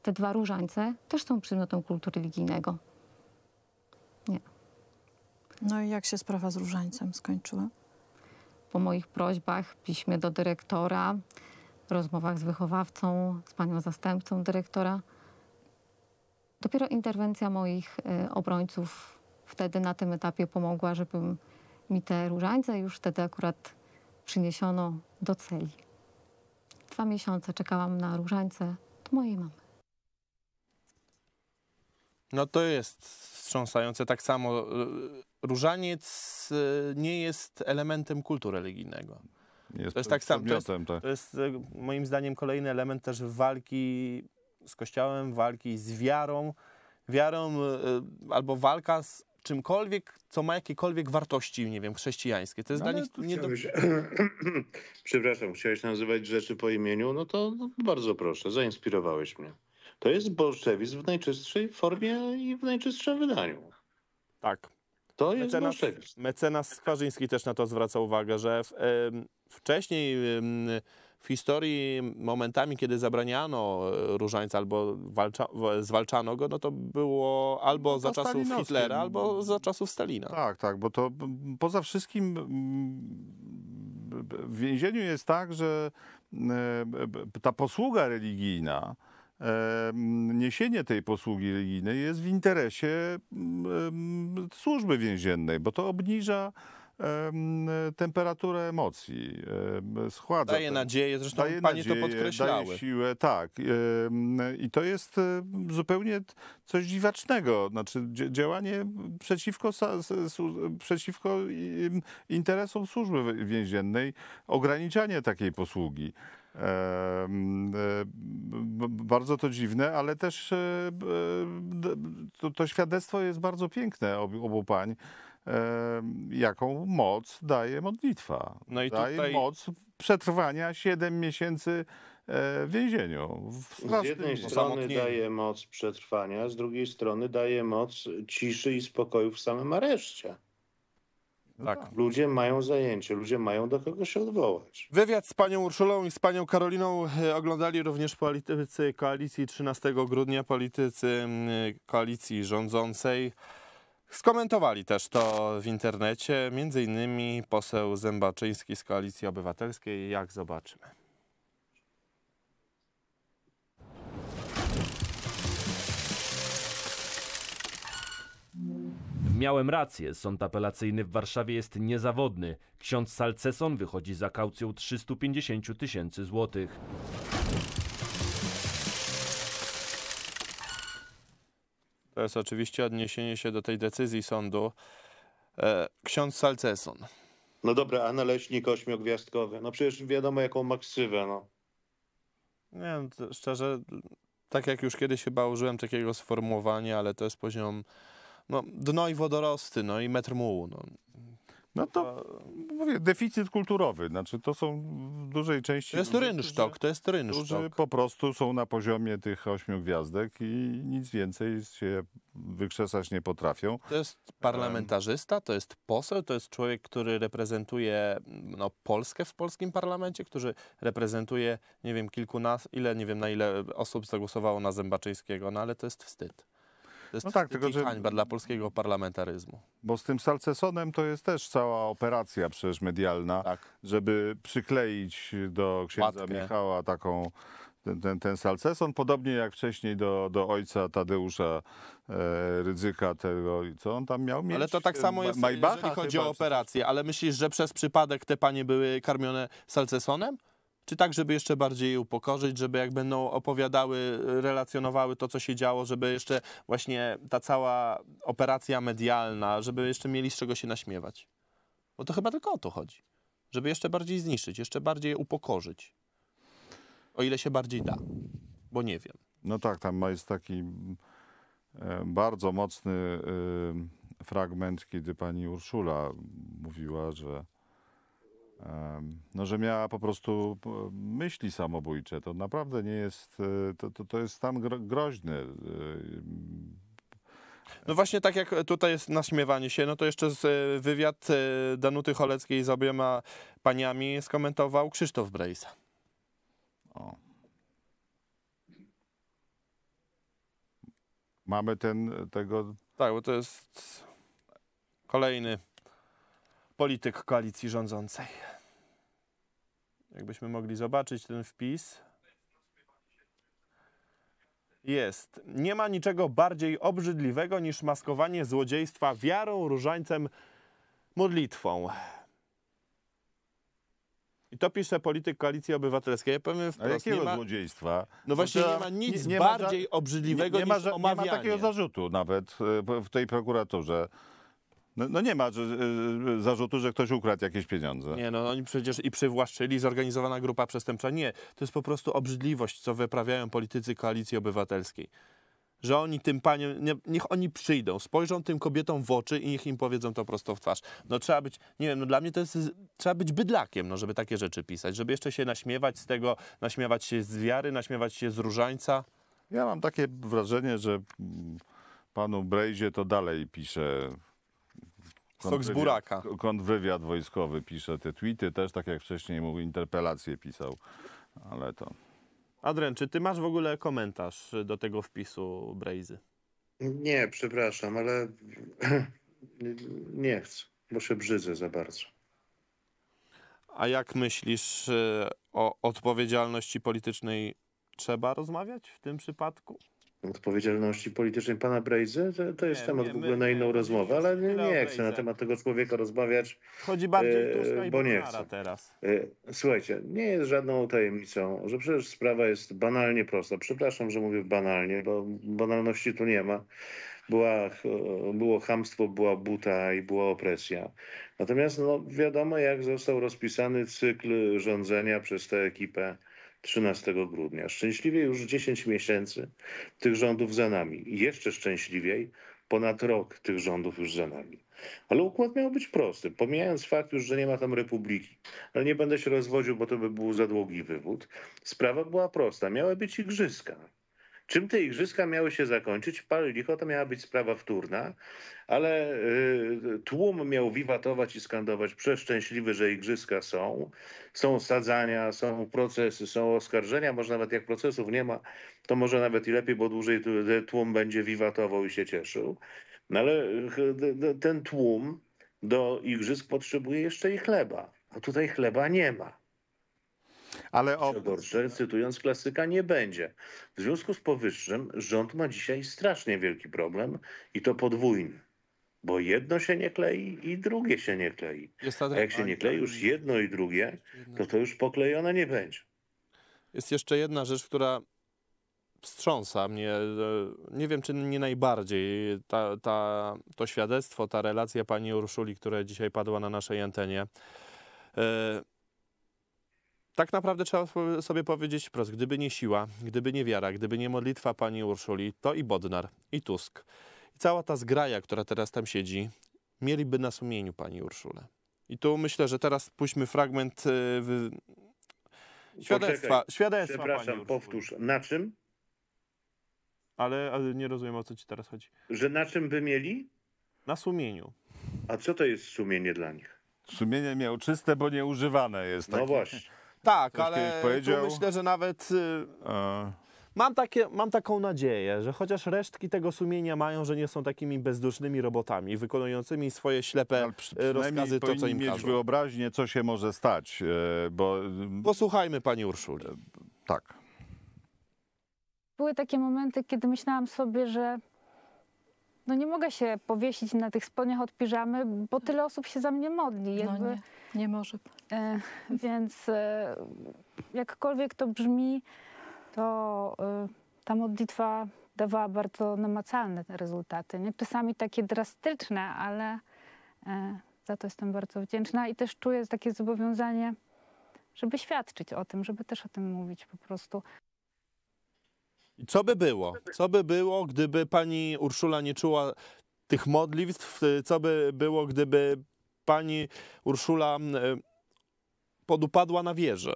Te dwa różańce też są przedmiotem kultu religijnego. Nie. No i jak się sprawa z różańcem skończyła? Po moich prośbach, piśmie do dyrektora, rozmowach z wychowawcą, z panią zastępcą dyrektora – Dopiero interwencja moich y, obrońców wtedy na tym etapie pomogła, żebym mi te różańce już wtedy akurat przyniesiono do celi. Dwa miesiące czekałam na różańce od mojej mamy. No to jest wstrząsające. Tak samo y, różaniec y, nie jest elementem kultu religijnego. Jest to jest tak samo. To, tak. to jest moim zdaniem kolejny element też walki z Kościołem, walki z wiarą, wiarą e, e, albo walka z czymkolwiek, co ma jakiekolwiek wartości, nie wiem, chrześcijańskie. To jest no, dla nich nie do... *clears throat* Przepraszam, chciałeś nazywać rzeczy po imieniu? No to no, bardzo proszę, zainspirowałeś mnie. To jest bolszewizm w najczystszej formie i w najczystszym wydaniu. Tak. To jest mecenas, bolszewizm. Mecenas Skarżyński też na to zwraca uwagę, że w, y, wcześniej... Y, w historii momentami, kiedy zabraniano e, różańca albo walcza, zwalczano go, no to było albo no, to za czasów Hitlera, albo za czasów Stalina. Tak, tak, bo to poza wszystkim w więzieniu jest tak, że e, ta posługa religijna, e, niesienie tej posługi religijnej jest w interesie służby więziennej, bo to obniża temperaturę emocji, schładza. Daje ten, nadzieję, zresztą daje panie nadzieję, to podkreślały. Daje siłę, tak. I to jest e, zupełnie coś dziwacznego, znaczy działanie przeciwko, przeciwko interesom służby więziennej, ograniczanie takiej posługi. E, bardzo to dziwne, ale też e, to, to świadectwo jest bardzo piękne obu pań jaką moc daje modlitwa. No i daje tutaj... moc przetrwania 7 miesięcy e, w więzieniu. W z jednej strony daje moc przetrwania, z drugiej strony daje moc ciszy i spokoju w samym areszcie. No tak. tak. Ludzie mają zajęcie, ludzie mają do kogo się odwołać. Wywiad z panią Urszulą i z panią Karoliną e, oglądali również politycy koalicji 13 grudnia, politycy mm, e, koalicji rządzącej. Skomentowali też to w internecie, między innymi poseł Zębaczyński z Koalicji Obywatelskiej, jak zobaczymy. Miałem rację, sąd apelacyjny w Warszawie jest niezawodny. Ksiądz Salceson wychodzi za kaucją 350 tysięcy złotych. To jest oczywiście odniesienie się do tej decyzji sądu. E, ksiądz Salceson. No dobra, a naleśnik ośmiogwiazdkowy? No przecież wiadomo, jaką ma ksywę, no. Nie no, szczerze, tak jak już kiedyś chyba użyłem takiego sformułowania, ale to jest poziom no, dno i wodorosty, no i metr mułu. No. No to mówię, deficyt kulturowy, znaczy to są w dużej części... To jest rynsztok, to jest rynsztok. Którzy po prostu są na poziomie tych ośmiu gwiazdek i nic więcej się wykrzesać nie potrafią. To jest parlamentarzysta, to jest poseł, to jest człowiek, który reprezentuje no, Polskę w polskim parlamencie, który reprezentuje, nie wiem, ile, nie wiem na ile osób zagłosowało na Zębaczyńskiego, no ale to jest wstyd. To jest no tak, tylko, że... hańba dla polskiego parlamentaryzmu. Bo z tym Salcesonem to jest też cała operacja przecież medialna, tak. żeby przykleić do księdza Michała taką ten, ten, ten Salceson, podobnie jak wcześniej do, do ojca Tadeusza e, Rydzyka, tego, co on tam miał mieć. Ale to tak samo jest, Majbacha, jeżeli chodzi o operację, ale myślisz, że przez przypadek te panie były karmione Salcesonem? czy tak, żeby jeszcze bardziej je upokorzyć, żeby jak będą opowiadały, relacjonowały to, co się działo, żeby jeszcze właśnie ta cała operacja medialna, żeby jeszcze mieli z czego się naśmiewać. Bo to chyba tylko o to chodzi. Żeby jeszcze bardziej zniszczyć, jeszcze bardziej upokorzyć. O ile się bardziej da. Bo nie wiem. No tak, tam jest taki e, bardzo mocny y, fragment, kiedy pani Urszula mówiła, że no, że miała po prostu e, myśli samobójcze. To naprawdę nie jest, e, to, to, to jest stan groźny. E, no właśnie tak jak tutaj jest naśmiewanie się, no to jeszcze wywiad Danuty Choleckiej z obiema paniami skomentował Krzysztof Brejsa. O. Mamy ten, tego... Tak, bo to jest kolejny polityk koalicji rządzącej. Jakbyśmy mogli zobaczyć ten wpis. Jest. Nie ma niczego bardziej obrzydliwego niż maskowanie złodziejstwa wiarą, różańcem, modlitwą. I to pisze polityk Koalicji Obywatelskiej. Ja powiem wprost, jakiego nie ma, złodziejstwa? No właśnie to, nie ma nic nie, nie bardziej ma, obrzydliwego nie, nie niż ma, omawianie. Nie ma takiego zarzutu nawet e, w tej prokuraturze. No, no, nie ma zarzutu, że ktoś ukradł jakieś pieniądze. Nie, no oni przecież i przywłaszczyli, zorganizowana grupa przestępcza. Nie, to jest po prostu obrzydliwość, co wyprawiają politycy Koalicji Obywatelskiej. Że oni tym paniom, niech oni przyjdą, spojrzą tym kobietom w oczy i niech im powiedzą to prosto w twarz. No trzeba być, nie wiem, no dla mnie to jest, trzeba być bydlakiem, no żeby takie rzeczy pisać, żeby jeszcze się naśmiewać z tego, naśmiewać się z wiary, naśmiewać się z różańca. Ja mam takie wrażenie, że mm, panu Brejzie to dalej pisze Sok z buraka. wywiad wojskowy pisze te tweety, też tak jak wcześniej mówił, interpelacje pisał, ale to... Adrian, czy ty masz w ogóle komentarz do tego wpisu Brazy? Nie, przepraszam, ale *laughs* nie chcę, bo się brzydzę za bardzo. A jak myślisz e, o odpowiedzialności politycznej trzeba rozmawiać w tym przypadku? odpowiedzialności politycznej pana Brejzy, to, to jest nie, temat nie, w ogóle my, na inną my, rozmowę, ale nie, nie chcę na temat tego człowieka rozmawiać. Chodzi bardziej e, to, bo nie chcę. teraz. E, słuchajcie, nie jest żadną tajemnicą, że przecież sprawa jest banalnie prosta. Przepraszam, że mówię banalnie, bo banalności tu nie ma. Była, e, było hamstwo, była buta i była opresja. Natomiast no, wiadomo, jak został rozpisany cykl rządzenia przez tę ekipę 13 grudnia. Szczęśliwie już 10 miesięcy tych rządów za nami. I jeszcze szczęśliwiej ponad rok tych rządów już za nami. Ale układ miał być prosty, pomijając fakt już, że nie ma tam republiki. Ale nie będę się rozwodził, bo to by był za długi wywód. Sprawa była prosta. Miały być igrzyska. Czym te igrzyska miały się zakończyć? Pal licho, to miała być sprawa wtórna, ale y, tłum miał wiwatować i skandować przeszczęśliwy, że igrzyska są. Są sadzania, są procesy, są oskarżenia. Może nawet jak procesów nie ma, to może nawet i lepiej, bo dłużej e, tłum będzie wiwatował i się cieszył. No ale ten tłum do igrzysk potrzebuje jeszcze i chleba, a tutaj chleba nie ma ale o... Gorsze, cytując klasyka, nie będzie. W związku z powyższym rząd ma dzisiaj strasznie wielki problem i to podwójny. Bo jedno się nie klei i drugie się nie klei. A jak się nie klei już jedno i drugie, to to już poklejone nie będzie. Jest jeszcze jedna rzecz, która wstrząsa mnie. Nie wiem, czy nie najbardziej ta, ta, to świadectwo, ta relacja pani Urszuli, która dzisiaj padła na naszej antenie. E, tak naprawdę trzeba sobie powiedzieć wprost, gdyby nie siła, gdyby nie wiara, gdyby nie modlitwa pani Urszuli, to i Bodnar, i Tusk, i cała ta zgraja, która teraz tam siedzi, mieliby na sumieniu pani Urszulę. I tu myślę, że teraz puśćmy fragment y, w... świadectwa, świadectwa Przepraszam, powtórz. Na czym? Ale, ale nie rozumiem, o co ci teraz chodzi. Że na czym by mieli? Na sumieniu. A co to jest sumienie dla nich? Sumienie miał czyste, bo nieużywane jest. Takie. No tak? właśnie. Tak, ale powiedział. myślę, że nawet... Y, A... Mam, takie, mam taką nadzieję, że chociaż resztki tego sumienia mają, że nie są takimi bezdusznymi robotami, wykonującymi swoje ślepe przy, y, rozkazy, to co im mieć każą. wyobraźnię, co się może stać, y, bo... Posłuchajmy pani Urszuli. Tak. Były takie momenty, kiedy myślałam sobie, że no nie mogę się powiesić na tych spodniach od piżamy, bo tyle osób się za mnie modli. No Jakby... No nie nie może. E, więc e, jakkolwiek to brzmi, to e, ta modlitwa dawała bardzo namacalne rezultaty. Nie? Czasami takie drastyczne, ale e, za to jestem bardzo wdzięczna i też czuję takie zobowiązanie, żeby świadczyć o tym, żeby też o tym mówić po prostu. Co by było? Co by było, gdyby pani Urszula nie czuła tych modlitw? Co by było, gdyby pani Urszula mm, e, podupadła na wieżę.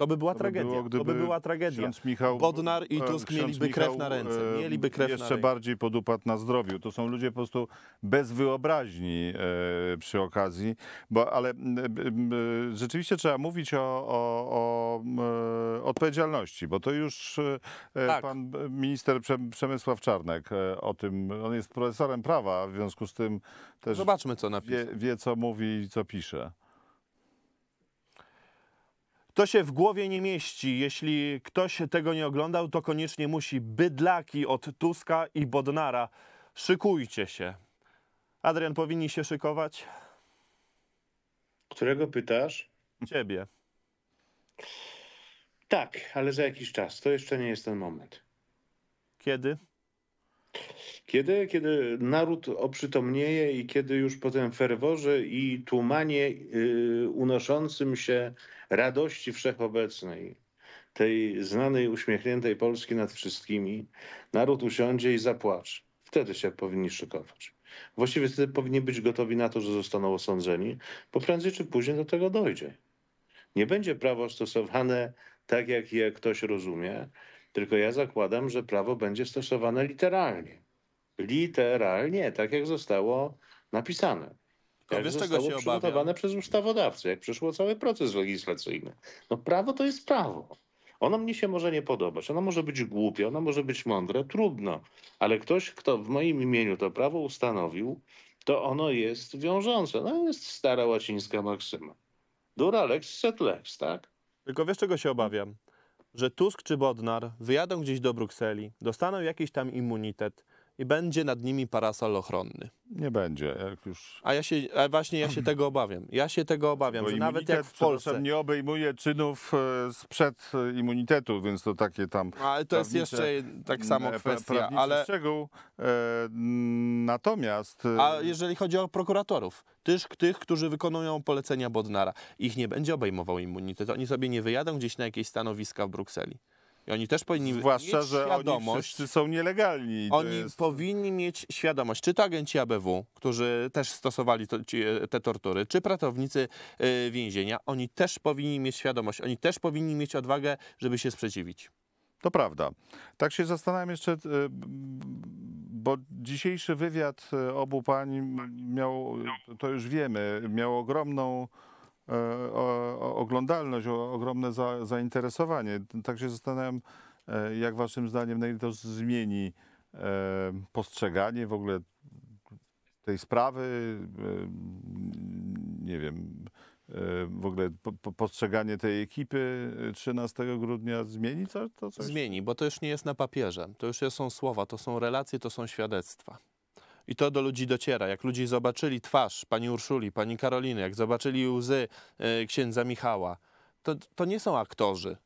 To by była to tragedia. By było, to by była tragedia. Michał, Bodnar i e, Tusk e, mieliby krew na ręce. Mieliby krew jeszcze bardziej podupadł na zdrowiu. To są ludzie po prostu bez wyobraźni e, przy okazji. Bo, ale rzeczywiście trzeba mówić o, o, o odpowiedzialności, bo to już tak. pan minister Przemysław Czarnek o tym, on jest profesorem prawa, w związku z tym też Zobaczmy, co Wie, wie, co mówi i co pisze. To się w głowie nie mieści. Jeśli ktoś tego nie oglądał, to koniecznie musi bydlaki od Tuska i Bodnara. Szykujcie się. Adrian, powinni się szykować? Którego pytasz? Ciebie. Tak, ale za jakiś czas. To jeszcze nie jest ten moment. Kiedy? Kiedy, kiedy naród oprzytomnieje i kiedy już po tym ferworze i tłumanie yy, unoszącym się radości wszechobecnej, tej znanej, uśmiechniętej Polski nad wszystkimi, naród usiądzie i zapłaczy. Wtedy się powinni szykować. Właściwie wtedy powinni być gotowi na to, że zostaną osądzeni, bo prędzej czy później do tego dojdzie. Nie będzie prawo stosowane tak, jak je ktoś rozumie, tylko ja zakładam, że prawo będzie stosowane literalnie. Literalnie, tak jak zostało napisane. Jak wiesz, zostało czego się przygotowane obawiam? przez ustawodawcę, jak przyszło cały proces legislacyjny. No prawo to jest prawo. Ono mnie się może nie podobać, ono może być głupie, ono może być mądre, trudno, ale ktoś, kto w moim imieniu to prawo ustanowił, to ono jest wiążące. No jest stara łacińska maksyma. Dura lex set lex, tak? Tylko wiesz, czego się obawiam? że Tusk czy Bodnar wyjadą gdzieś do Brukseli, dostaną jakiś tam immunitet, i będzie nad nimi parasol ochronny. Nie będzie, jak już. A ja się, a właśnie ja się tego obawiam. Ja się tego obawiam, że nawet jak w Polsce. nie obejmuje czynów e, sprzed e, immunitetu, więc to takie tam. No, ale to jest jeszcze tak samo e, kwestia, ale. Szczegół. E, natomiast. A jeżeli chodzi o prokuratorów, też tych, którzy wykonują polecenia Bodnara, ich nie będzie obejmował immunitet. Oni sobie nie wyjadą gdzieś na jakieś stanowiska w Brukseli oni też powinni Zwłaszcza, mieć że świadomość. Oni są nielegalni. Oni jest... powinni mieć świadomość, czy to agenci ABW, którzy też stosowali to, ci, te tortury, czy pracownicy y, więzienia, oni też powinni mieć świadomość, oni też powinni mieć odwagę, żeby się sprzeciwić. To prawda. Tak się zastanawiam jeszcze, y, bo dzisiejszy wywiad y, obu pań miał, to już wiemy, miał ogromną E, oglądalność, o ogromne za, zainteresowanie. Tak się zastanawiam, e, jak waszym zdaniem, na ile to zmieni e, postrzeganie w ogóle tej sprawy, nie wiem, w ogóle postrzeganie tej ekipy 13 grudnia zmieni to coś? Zmieni, bo to już nie jest na papierze. To już są słowa, to są relacje, to są świadectwa i to do ludzi dociera. Jak ludzie zobaczyli twarz pani Urszuli, pani Karoliny, jak zobaczyli łzy e, księdza Michała, to, to nie są aktorzy.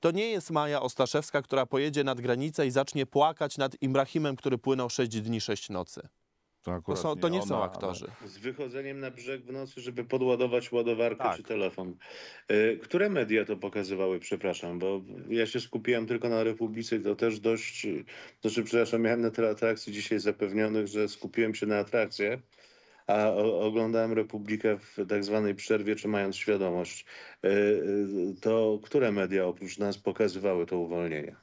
To nie jest Maja Ostaszewska, która pojedzie nad granicę i zacznie płakać nad Imrahimem, który płynął 6 dni, 6 nocy. To, to, są, to nie, nie są aktorzy. Z wychodzeniem na brzeg w nocy, żeby podładować ładowarkę tak. czy telefon. Y, które media to pokazywały, przepraszam, bo ja się skupiłem tylko na Republice, to też dość, znaczy przepraszam, miałem na tyle atrakcji dzisiaj zapewnionych, że skupiłem się na atrakcji, a oglądałem Republikę w tak zwanej przerwie, czy mając świadomość. Y, y, to które media oprócz nas pokazywały to uwolnienie?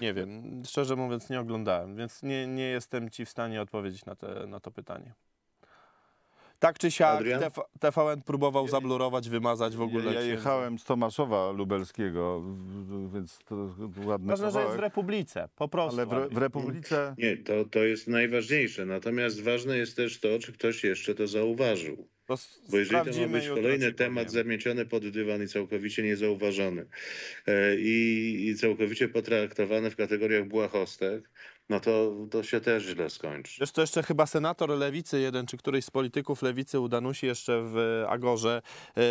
Nie wiem, szczerze mówiąc nie oglądałem, więc nie, nie jestem Ci w stanie odpowiedzieć na, te, na to pytanie. Tak czy siak TV, TVN próbował zablurować, wymazać w ogóle. Ja, ja jechałem z Tomaszowa Lubelskiego, więc to ładne Ważne, że jest w Republice, po prostu. Ale w, w Republice... Nie, to, to jest najważniejsze. Natomiast ważne jest też to, czy ktoś jeszcze to zauważył. To Bo jeżeli to ma być kolejny temat zamieciony pod dywan i całkowicie niezauważony e, i całkowicie potraktowany w kategoriach błahostek, no to, to się też źle skończy. Wiesz, to jeszcze chyba senator lewicy jeden, czy któryś z polityków lewicy u Danusi jeszcze w Agorze yy,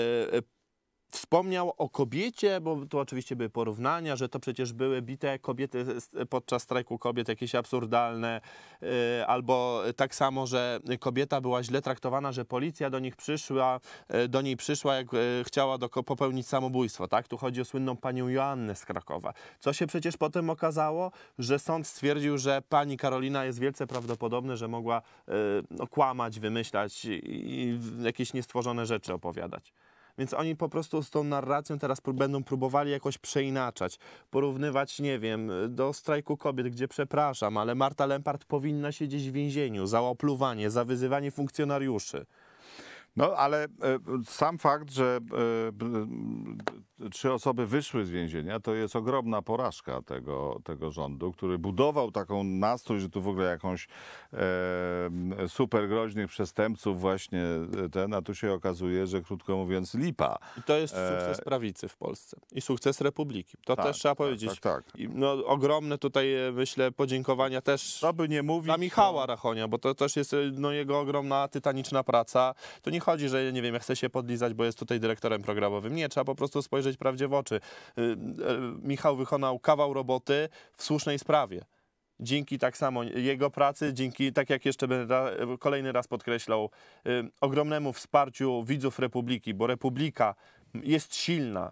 Wspomniał o kobiecie, bo tu oczywiście były porównania, że to przecież były bite kobiety podczas strajku kobiet, jakieś absurdalne, y, albo tak samo, że kobieta była źle traktowana, że policja do nich przyszła, y, do niej przyszła, jak y, chciała do, popełnić samobójstwo, tak? Tu chodzi o słynną panią Joannę z Krakowa. Co się przecież potem okazało, że sąd stwierdził, że pani Karolina jest wielce prawdopodobne, że mogła okłamać, no, wymyślać i jakieś niestworzone rzeczy opowiadać. Więc oni po prostu z tą narracją teraz będą próbowali jakoś przeinaczać, porównywać, nie wiem, do strajku kobiet, gdzie przepraszam, ale Marta Lempart powinna siedzieć w więzieniu za opluwanie, za wyzywanie funkcjonariuszy. No, ale e, sam fakt, że e, trzy osoby wyszły z więzienia, to jest ogromna porażka tego, tego rządu, który budował taką nastrój, że tu w ogóle jakąś e, super groźnych przestępców właśnie e, ten, a tu się okazuje, że krótko mówiąc lipa. I to jest e, sukces e... prawicy w Polsce i sukces Republiki. To tak, też trzeba tak, tak powiedzieć. Tak, tak. I, no, ogromne tutaj e, myślę podziękowania też to by nie mówić, dla Michała to... Rachonia, bo to też jest no, jego ogromna tytaniczna praca. To nie chodzi, że nie wiem, ja chcę się podlizać, bo jest tutaj dyrektorem programowym. Nie, trzeba po prostu spojrzeć spojrzeć prawdzie w oczy. Y, y, Michał wykonał kawał roboty w słusznej sprawie dzięki tak samo jego pracy, dzięki, tak jak jeszcze będę kolejny raz podkreślał, y, ogromnemu wsparciu widzów Republiki, bo Republika jest silna.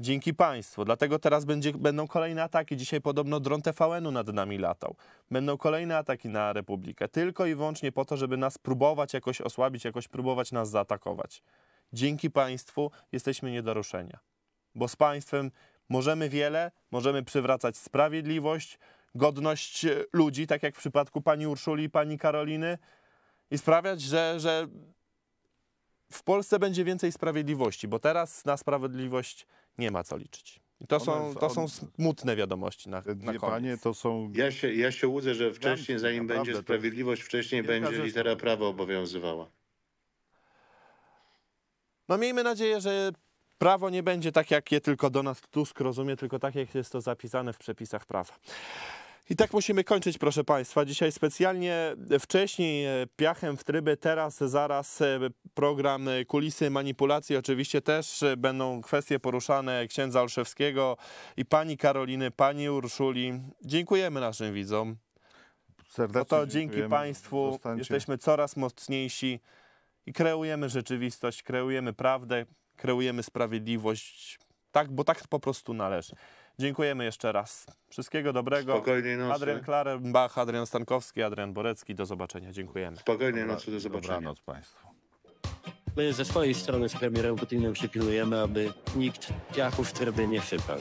Dzięki Państwu. Dlatego teraz będzie, będą kolejne ataki. Dzisiaj podobno dron TVN-u nad nami latał. Będą kolejne ataki na Republikę. Tylko i wyłącznie po to, żeby nas próbować jakoś osłabić, jakoś próbować nas zaatakować. Dzięki Państwu jesteśmy nie do ruszenia bo z państwem możemy wiele, możemy przywracać sprawiedliwość, godność e, ludzi, tak jak w przypadku pani Urszuli i pani Karoliny, i sprawiać, że, że w Polsce będzie więcej sprawiedliwości, bo teraz na sprawiedliwość nie ma co liczyć. I to, są, to są smutne wiadomości na, na Panie, to są... Ja się, ja się łudzę, że wcześniej, zanim Naprawdę, będzie sprawiedliwość, wcześniej będzie litera prawa obowiązywała. No miejmy nadzieję, że prawo nie będzie tak, jak je tylko Donald Tusk rozumie, tylko tak, jak jest to zapisane w przepisach prawa. I tak musimy kończyć, proszę Państwa. Dzisiaj specjalnie wcześniej e, piachem w tryby, teraz, zaraz e, program e, Kulisy Manipulacji. Oczywiście też będą kwestie poruszane księdza Olszewskiego i pani Karoliny, pani Urszuli. Dziękujemy naszym widzom. Serdecznie to dzięki Państwu Zostańcie. jesteśmy coraz mocniejsi i kreujemy rzeczywistość, kreujemy prawdę, kreujemy sprawiedliwość, tak, bo tak po prostu należy. Dziękujemy jeszcze raz. Wszystkiego dobrego. Spokojnej nocy. Adrian Klarenbach, Adrian Stankowski, Adrian Borecki. Do zobaczenia. Dziękujemy. Spokojnej nocy, do zobaczenia. Dobranoc Państwu. My ze swojej strony z premierem Putinem przypilnujemy, aby nikt piachów w trybie nie sypał.